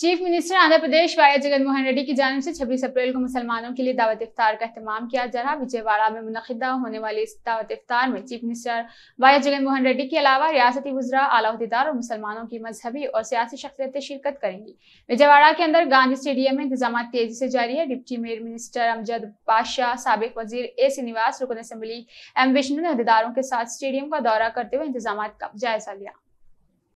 chief minister Andhra Pradesh Y Jagan Mohan Reddy की जानव से 26 अप्रैल को मुसलमानों के लिए दावत इफ्तार का अहतमाम किया जा रहा विजयवाड़ा में मुनदा होने वाले इस दावत इफ्तार में chief minister Y Jagan Mohan Reddy के अलावा रियासती वजरा आलाहदेदार और मुसलमानों की मजहबी और सियासी शख्सियतें शिरकत करेंगी विजयवाड़ा के अंदर गांधी स्टेडियम में इंतजाम तेजी से जारी है डिप्टी मेयर मिनिस्टर अमजद बादशाह सबक वजीर ए श्रीनिवास रुकन असम्बली एम विष्णु ने अहदेदारों के साथ स्टेडियम का दौरा करते हुए इंतजाम का जायजा लिया